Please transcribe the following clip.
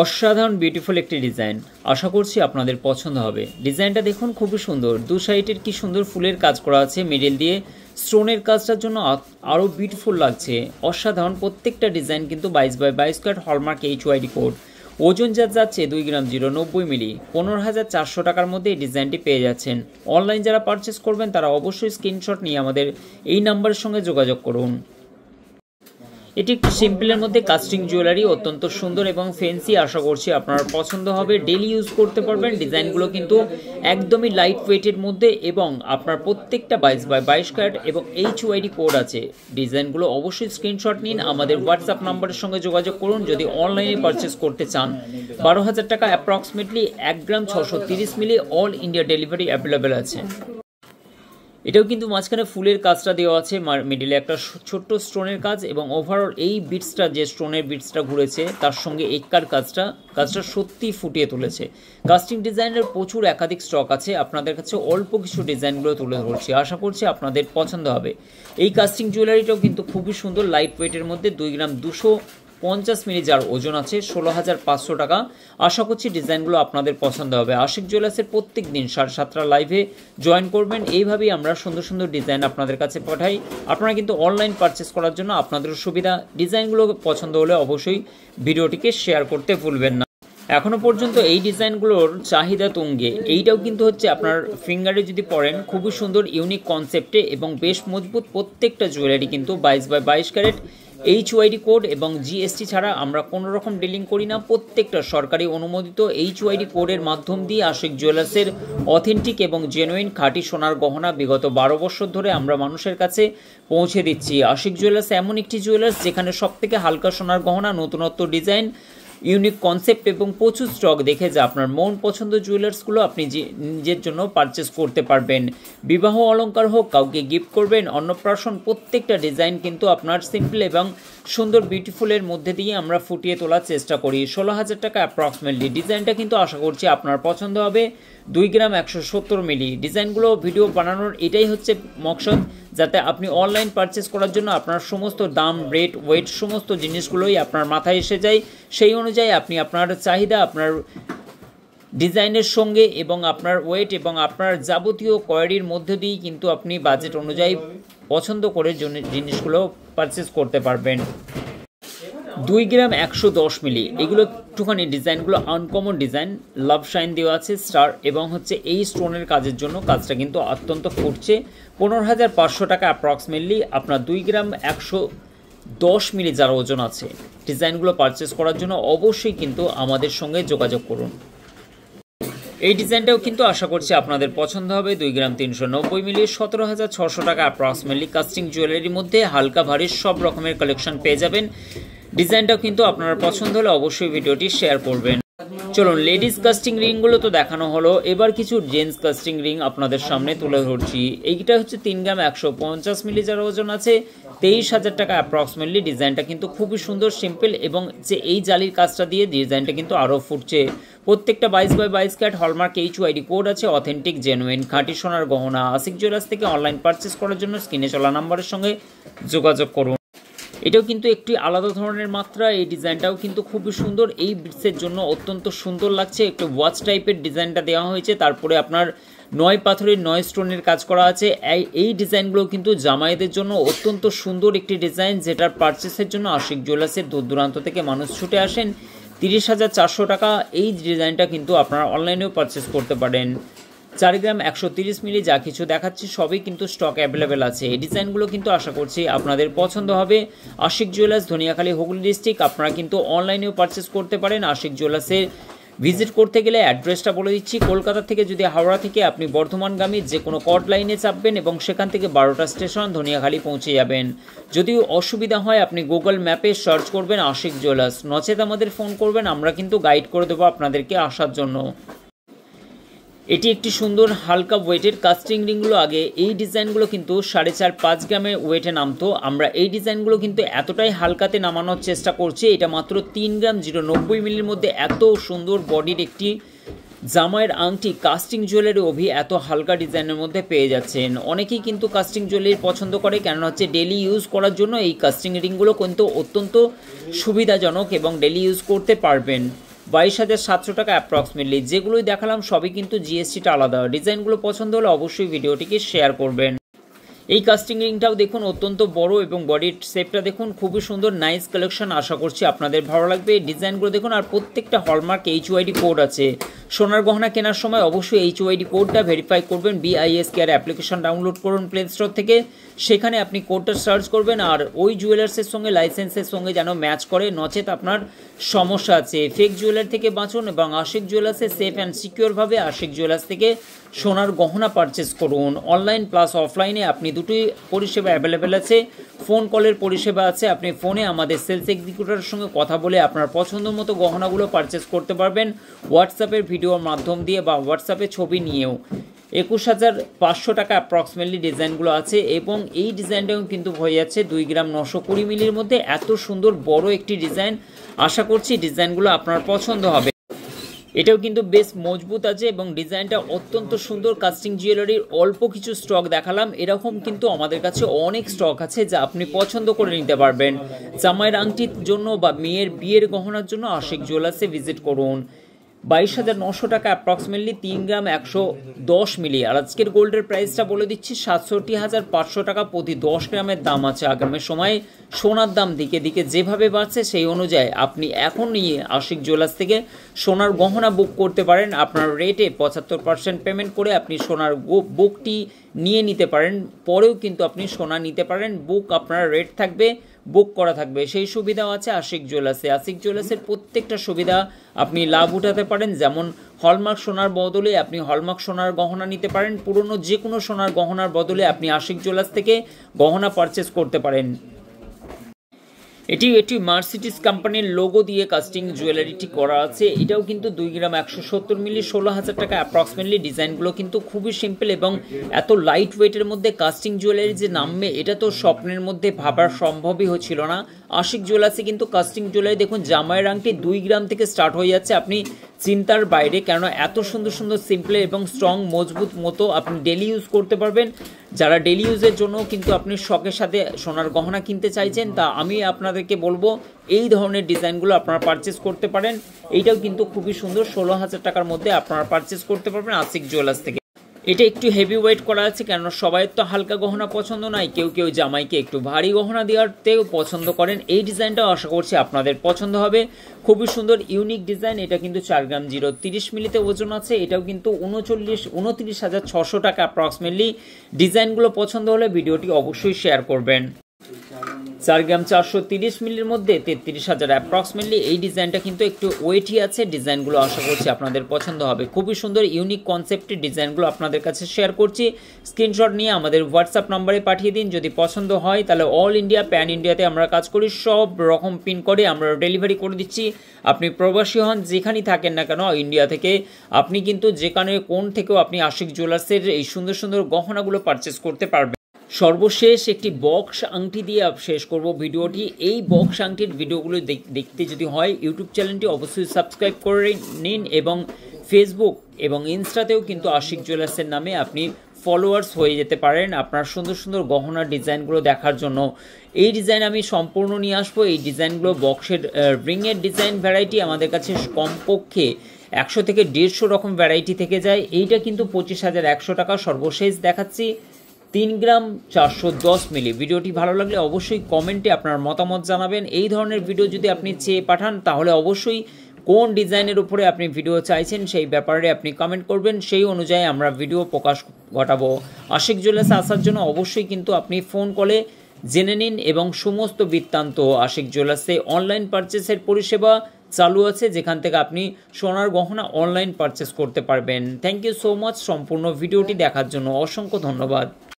অসাধারণ বিউটিফুল একটি ডিজাইন আশা করছি আপনাদের পছন্দ হবে ডিজাইনটা দেখুন খুবই সুন্দর দু সাইডের কি সুন্দর ফুলের কাজ করা আছে মিডিল দিয়ে স্টোনের কাজটার জন্য আরও বিউটিফুল লাগছে অসাধারণ প্রত্যেকটা ডিজাইন কিন্তু বাইশ বাই বাইশ carat hallmark H UID code ওজন যা যাচ্ছে দুই গ্রাম জিরো নব্বই মিলি পনেরো হাজার চারশো টাকার মধ্যে এই ডিজাইনটি পেয়ে যাচ্ছেন অনলাইন যারা পারচেস করবেন তারা অবশ্যই স্ক্রিনশট নিয়ে আমাদের এই নাম্বারের সঙ্গে যোগাযোগ করুন এটি একটু সিম্পলের মধ্যে কাস্টিং জুয়েলারি অত্যন্ত সুন্দর এবং ফেন্সি আশা করছি আপনার পছন্দ হবে ডেলি ইউজ করতে পারবেন ডিজাইনগুলো কিন্তু একদমই লাইট ওয়েটের মধ্যে এবং আপনার প্রত্যেকটা বাইশ বাই বাইশ কার্ড এবং এইচ ওয়াইডি কোড আছে ডিজাইনগুলো অবশ্যই স্ক্রিনশট নিন আমাদের হোয়াটসঅ্যাপ নাম্বারের সঙ্গে যোগাযোগ করুন যদি অনলাইনে পারচেস করতে চান বারো হাজার টাকা অ্যাপ্রক্সিমেটলি এক গ্রাম ছশো তিরিশ মিলি অল ইন্ডিয়া ডেলিভারি অ্যাভেলেবেল আছে এটাও কিন্তু মাঝখানে ফুলের কাজটা দেওয়া আছে মিডিলে একটা ছোট্ট স্টোনের কাজ এবং ওভারঅল এই বিটসটা যে স্টোনের বিটসটা ঘুরেছে তার সঙ্গে এক্কার কাজটা কাজটা সত্যি ফুটিয়ে তুলেছে কাস্টিং ডিজাইনের প্রচুর একাধিক স্টক আছে আপনাদের কাছে অল্প কিছু ডিজাইনগুলো তুলে ধরছি আশা করছি আপনাদের পছন্দ হবে এই কাস্টিং জুয়েলারিটাও কিন্তু খুবই সুন্দর লাইট ওয়েটের মধ্যে দুই গ্রাম দুশো পঞ্চাশ মিনিট যার ওজন আছে ষোলো হাজার পাঁচশো টাকা আশা করছি ডিজাইনগুলো আপনাদের পছন্দ হবে আশিক জুয়েলার্সের প্রত্যেক দিন সাড়ে সাতটা লাইভে জয়েন করবেন এইভাবেই আমরা সুন্দর সুন্দর ডিজাইন আপনাদের কাছে পাঠাই আপনারা কিন্তু অনলাইন পারচেস করার জন্য আপনাদেরও সুবিধা ডিজাইনগুলো পছন্দ হলে অবশ্যই ভিডিওটিকে শেয়ার করতে ভুলবেন না এখনো পর্যন্ত এই ডিজাইনগুলোর চাহিদা তুঙ্গে এইটাও কিন্তু হচ্ছে আপনার ফিঙ্গারে যদি পড়েন খুবই সুন্দর ইউনিক কনসেপ্টে এবং বেশ মজবুত প্রত্যেকটা জুয়েলারি কিন্তু বাইশ বাই বাইশ ক্যারেট এইচওয়াইডি কোড এবং জিএসটি ছাড়া আমরা কোনো রকম ডিলিং করি না প্রত্যেকটা সরকারি অনুমোদিত এইচওয়াইডি কোডের মাধ্যম দিয়ে আশিক জুয়েলার্সের অথেন্টিক এবং জেনুইন খাঁটি সোনার গহনা বিগত বারো বছর ধরে আমরা মানুষের কাছে পৌঁছে দিচ্ছি আশিক জুয়েলার্স এমন একটি জুয়েলার্স যেখানে সবথেকে হালকা সোনার গহনা নতুনত্ব ডিজাইন ইউনিক কনসেপ্ট এবং প্রচুর স্টক দেখে যে আপনার মন পছন্দ জুয়েলার্সগুলো আপনি নিজের জন্য পারচেস করতে পারবেন বিবাহ অলঙ্কার হোক কাউকে গিফট করবেন অন্নপ্রাশন প্রত্যেকটা ডিজাইন কিন্তু আপনার সিম্পল এবং সুন্দর বিউটিফুলের মধ্যে দিয়ে আমরা ফুটিয়ে তোলার চেষ্টা করি ষোলো হাজার টাকা অ্যাপ্রক্সিমেটলি ডিজাইনটা কিন্তু আশা করছি আপনার পছন্দ হবে দুই গ্রাম একশো সত্তর মিলি ডিজাইনগুলো ভিডিও বানানোর এটাই হচ্ছে মকসদ যাতে আপনি অনলাইন পারচেস করার জন্য আপনার সমস্ত দাম রেট ওয়েট সমস্ত জিনিসগুলোই আপনার মাথায় এসে যায় সেই অনুযায়ী আপনি আপনার চাহিদা আপনার ডিজাইনের সঙ্গে এবং আপনার ওয়েট এবং আপনার যাবতীয় কোয়ারির মধ্যে দিয়েই কিন্তু আপনি বাজেট অনুযায়ী পছন্দ করে জিনিসগুলো পারচেস করতে পারবেন দুই গ্রাম একশো দশ মিলি এগুলো একটুখানি ডিজাইনগুলো আনকমন ডিজাইন লাভ শাইন দেওয়া আছে স্টার এবং হচ্ছে এই স্টোনের কাজের জন্য কাজটা কিন্তু অত্যন্ত ফুটছে পনেরো হাজার পাঁচশো টাকা অ্যাপ্রক্সিমেটলি আপনার দুই গ্রাম একশো দশ মিলি যার ওজন আছে ডিজাইনগুলো পারচেস করার জন্য অবশ্যই কিন্তু আমাদের সঙ্গে যোগাযোগ করুন এই ডিজাইনটাও কিন্তু আশা করছি আপনাদের পছন্দ হবে দুই গ্রাম তিনশো নব্বই মিলি সতেরো হাজার ছশো টাকা অ্যাপ্রক্সিমেটলি কাস্টিং জুয়েলারির মধ্যে হালকা ভারী সব রকমের কালেকশন পেয়ে যাবেন ডিজাইনটাও কিন্তু আপনার পছন্দ হলে অবশ্যই ভিডিওটি শেয়ার করবেন চলুন লেডিস কাস্টিং রিংগুলো তো দেখানো হলো এবার কিছু জেন্টস কাস্টিং রিং আপনাদের সামনে তুলে ধরছি এইটা হচ্ছে তিন গ্রাম একশো পঞ্চাশ মিলি যার ওজন আছে তেইশ হাজার টাকা অ্যাপ্রক্সিমেটলি ডিজাইনটা কিন্তু খুবই সুন্দর সিম্পল এবং যে এই জালির কাজটা দিয়ে ডিজাইনটা কিন্তু আরও ফুটছে প্রত্যেকটা বাইশ বাই বাইশ carat hallmark H UID code আছে অথেন্টিক জেনুইন খাঁটি সোনার গহনা আশিক জুয়েলার্স থেকে অনলাইন পারচেস করার জন্য স্ক্রিনে চলা নাম্বারের সঙ্গে যোগাযোগ করুন এটাও কিন্তু একটি আলাদা ধরনের মাত্রা এই ডিজাইনটাও কিন্তু খুবই সুন্দর এই বিটসের জন্য অত্যন্ত সুন্দর লাগছে একটু ওয়াচ টাইপের ডিজাইনটা দেওয়া হয়েছে তারপরে আপনার নয় পাথরের নয় স্টোনের কাজ করা আছে এই ডিজাইনগুলো কিন্তু জামাইদের জন্য অত্যন্ত সুন্দর একটি ডিজাইন যেটার পারচেসের জন্য আশিক জুয়েলার্সের দূর দূরান্ত থেকে মানুষ ছুটে আসেন তিরিশ হাজার চারশো টাকা এই ডিজাইনটা কিন্তু আপনারা অনলাইনেও পারচেস করতে পারেন চারি গ্রাম একশো তিরিশ মিলি যা কিছু দেখাচ্ছি সবই কিন্তু স্টক অ্যাভেলেবেল আছে এই ডিজাইনগুলো কিন্তু আশা করছি আপনাদের পছন্দ হবে আশিক জুয়েলার্স ধনিয়াখালী হুগলি ডিস্ট্রিক্ট আপনারা কিন্তু অনলাইনেও পারচেস করতে পারেন আশিক জুয়েলার্সের ভিজিট করতে গেলে অ্যাড্রেসটা বলে দিচ্ছি কলকাতা থেকে যদি হাওড়া থেকে আপনি বর্ধমানগামী যে কোনো কট লাইনে চাপবেন এবং সেখান থেকে বারোটা স্টেশন ধনিয়াখালি পৌঁছে যাবেন যদি অসুবিধা হয় আপনি গুগল ম্যাপে সার্চ করবেন আশিক জুয়েলার্স নচেত আমাদের ফোন করবেন আমরা কিন্তু গাইড করে দেবো আপনাদেরকে আসার জন্য এটি একটি সুন্দর হালকা ওয়েটের কাস্টিং রিংগুলো আগে এই ডিজাইনগুলো কিন্তু সাড়ে চার পাঁচ গ্রামে ওয়েটে নামতো আমরা এই ডিজাইনগুলো কিন্তু এতটাই হালকাতে নামানোর চেষ্টা করছি এটা মাত্র তিন গ্রাম জিরো নব্বই মিলির মধ্যে এত সুন্দর বডির একটি জামাইয়ের আংটি কাস্টিং জুয়েলারি অভি এত হালকা ডিজাইনের মধ্যে পেয়ে যাচ্ছেন অনেকেই কিন্তু কাস্টিং জুয়েলারি পছন্দ করে কেননা হচ্ছে ডেলি ইউজ করার জন্য এই কাস্টিং রিংগুলো কিন্তু অত্যন্ত সুবিধাজনক এবং ডেলি ইউজ করতে পারবেন বাইশ হাজার সাতশো টাকা অ্যাপ্রক্সিমেটলি যেগুলোই দেখালাম সবই কিন্তু জিএসটিটা আলাদা ডিজাইনগুলো পছন্দ হলে অবশ্যই ভিডিওটিকে শেয়ার করবেন এই কাস্টিং রিংটাও দেখুন অত্যন্ত বড় এবং বডির শেপটা দেখুন খুবই সুন্দর নাইস কালেকশন আশা করছি আপনাদের ভালো লাগবে এই ডিজাইনগুলো দেখুন আর প্রত্যেকটা হলমার্ক এইচ ওয়াইডি কোড আছে সোনার গহনা কেনার সময় অবশ্যই এইচওআইডি কোডটা ভেরিফাই করবেন বিআইএস কেয়ার অ্যাপ্লিকেশন ডাউনলোড করুন প্লে স্টোর থেকে সেখানে আপনি কোডটা সার্চ করবেন আর ওই জুয়েলার্সের সঙ্গে লাইসেন্সের সঙ্গে যেন ম্যাচ করে নচেত আপনার সমস্যা আছে ফেক জুয়েলার থেকে বাঁচুন এবং আশিক জুয়েলার্সে সেফ অ্যান্ড সিকিওরভাবে আশিক জুয়েলার্স থেকে সোনার গহনা পারচেস করুন অনলাইন প্লাস অফলাইনে আপনি দুটোই পরিষেবা অ্যাভেলেবেল আছে ফোন কলের পরিষেবা আছে আপনি ফোনে আমাদের সেলস এক্সিকিউটারের সঙ্গে কথা বলে আপনার পছন্দ মতো গহনাগুলো পারচেস করতে পারবেন হোয়াটসঅ্যাপের ভিডিও ভিডিওর মাধ্যম দিয়ে বা হোয়াটসঅ্যাপে ছবি নিয়েও একুশ হাজার পাঁচশো টাকা অ্যাপ্রক্সিমেটলি ডিজাইনগুলো আছে এবং এই ডিজাইনটাও কিন্তু হয়ে যাচ্ছে দুই গ্রাম নশো কুড়ি মিলির মধ্যে এত সুন্দর বড় একটি ডিজাইন আশা করছি ডিজাইনগুলো আপনার পছন্দ হবে এটাও কিন্তু বেশ মজবুত আছে এবং ডিজাইনটা অত্যন্ত সুন্দর কাস্টিং জুয়েলারির অল্প কিছু স্টক দেখালাম এরকম কিন্তু আমাদের কাছে অনেক স্টক আছে যা আপনি পছন্দ করে নিতে পারবেন জামাইয়ের আংটির জন্য বা মেয়ের বিয়ের গহনার জন্য আশিক জুয়েলার্সে ভিজিট করুন বাইশ হাজার নশো টাকা অ্যাপ্রক্সিমেটলি তিন গ্রাম একশো দশ মিলি আর আজকের গোল্ডের প্রাইসটা বলে দিচ্ছি সাতষট্টি হাজার পাঁচশো টাকা প্রতি দশ গ্রামের দাম আছে আগামীর সময় সোনার দাম দিকে দিকে যেভাবে বাড়ছে সেই অনুযায়ী আপনি এখন নিয়ে আশিক জুয়েলার্স থেকে সোনার গহনা বুক করতে পারেন আপনার রেটে পঁচাত্তর পার্সেন্ট পেমেন্ট করে আপনি সোনার বুকটি নিয়ে নিতে পারেন পরেও কিন্তু আপনি সোনা নিতে পারেন বুক আপনার রেট থাকবে বুক করা থাকবে সেই সুবিধাও আছে আশিক জুয়েলার্সে আশিক জুয়েলার্সের প্রত্যেকটা সুবিধা আপনি লাভ উঠাতে পারেন যেমন হলমার্ক সোনার বদলে আপনি হলমার্ক সোনার গহনা নিতে পারেন পুরনো যে কোনো সোনার গহনার বদলে আপনি আশিক জুয়েলার্স থেকে গহনা পারচেস করতে পারেন এটি একটি মার্সিডিস কোম্পানির লোগো দিয়ে কাস্টিং জুয়েলারিটি করা আছে এটাও কিন্তু দুই গ্রাম একশো সত্তর মিলি ষোলো হাজার টাকা অ্যাপ্রক্সিমেটলি ডিজাইনগুলো কিন্তু খুবই সিম্পল এবং এত লাইট ওয়েটের মধ্যে কাস্টিং জুয়েলারি যে নামবে এটা তো স্বপ্নের মধ্যে ভাবার সম্ভবই হচ্ছিল না আশিক জুয়েলার্সে কিন্তু কাস্টিং জুয়েলারি দেখুন জামাইয়ের আংটি দুই গ্রাম থেকে স্টার্ট হয়ে যাচ্ছে আপনি চিন্তার বাইরে কেননা এত সুন্দর সুন্দর সিম্পল এবং স্ট্রং মজবুত মতো আপনি ডেলি ইউজ করতে পারবেন যারা ডেলি ইউজের জন্য কিন্তু আপনি শখের সাথে সোনার গহনা কিনতে চাইছেন তা আমি আপনাদেরকে বলবো এই ধরনের ডিজাইনগুলো আপনারা পারচেস করতে পারেন এইটাও কিন্তু খুবই সুন্দর ষোলো হাজার টাকার মধ্যে আপনারা পারচেস করতে পারবেন আসিক জুয়েলার্স থেকে এটা একটু হেভি ওয়েট করা আছে কেননা সবাই তো হালকা গহনা পছন্দ নয় কেউ কেউ জামাইকে একটু ভারী গহনা দেওয়ারতেও পছন্দ করেন এই ডিজাইনটা আশা করছি আপনাদের পছন্দ হবে খুবই সুন্দর ইউনিক ডিজাইন এটা কিন্তু চার গ্রাম জিরো তিরিশ মিলিতে ওজন আছে এটাও কিন্তু উনচল্লিশ উনত্রিশ হাজার ছশো টাকা অ্যাপ্রক্সিমেটলি ডিজাইনগুলো পছন্দ হলে ভিডিওটি অবশ্যই শেয়ার করবেন চার গ্রাম চারশো তিরিশ মিলির মধ্যে তেত্রিশ হাজার অ্যাপ্রক্সিমেটলি এই ডিজাইনটা কিন্তু একটু ওয়েটই আছে ডিজাইনগুলো আশা করছি আপনাদের পছন্দ হবে খুবই সুন্দর ইউনিক কনসেপ্টের ডিজাইনগুলো আপনাদের কাছে শেয়ার করছি স্ক্রিনশট নিয়ে আমাদের হোয়াটসঅ্যাপ নম্বরে পাঠিয়ে দিন যদি পছন্দ হয় তাহলে অল ইন্ডিয়া প্যান ইন্ডিয়াতে আমরা কাজ করি সব রকম পিন করে আমরা ডেলিভারি করে দিচ্ছি আপনি প্রবাসী হন যেখানেই থাকেন না কেন ইন্ডিয়া থেকে আপনি কিন্তু যেখানে কোন থেকেও আপনি আশিক জুয়েলার্সের এই সুন্দর সুন্দর গহনাগুলো পারচেস করতে পারবেন সর্বশেষ একটি বক্স আংটি দিয়ে শেষ করব ভিডিওটি এই বক্স আংটির ভিডিওগুলো দেখতে যদি হয় ইউটিউব চ্যানেলটি অবশ্যই সাবস্ক্রাইব করে নিন এবং ফেসবুক এবং ইনস্টাতেও কিন্তু আশিক জুয়েলার্সের নামে আপনি ফলোয়ার্স হয়ে যেতে পারেন আপনার সুন্দর সুন্দর গহনার ডিজাইনগুলো দেখার জন্য এই ডিজাইন আমি সম্পূর্ণ নিয়ে আসবো এই ডিজাইনগুলো বক্সের রিংয়ের ডিজাইন ভ্যারাইটি আমাদের কাছে কমপক্ষে একশো থেকে দেড়শো রকম ভ্যারাইটি থেকে যায় এইটা কিন্তু পঁচিশ হাজার একশো টাকা সর্বশেষ দেখাচ্ছি তিন গ্রাম চারশো দশ মিলি ভিডিওটি ভালো লাগলে অবশ্যই কমেন্টে আপনার মতামত জানাবেন এই ধরনের ভিডিও যদি আপনি চেয়ে পাঠান তাহলে অবশ্যই কোন ডিজাইনের উপরে আপনি ভিডিও চাইছেন সেই ব্যাপারে আপনি কমেন্ট করবেন সেই অনুযায়ী আমরা ভিডিও প্রকাশ ঘটাবো আশিক জুয়েলার্সে আসার জন্য অবশ্যই কিন্তু আপনি ফোন কলে জেনে নিন এবং সমস্ত বৃত্তান্ত আশিক জুয়েলার্সে অনলাইন পারচেসের পরিষেবা চালু আছে যেখান থেকে আপনি সোনার গহনা অনলাইন পারচেস করতে পারবেন থ্যাংক ইউ সো মাচ সম্পূর্ণ ভিডিওটি দেখার জন্য অসংখ্য ধন্যবাদ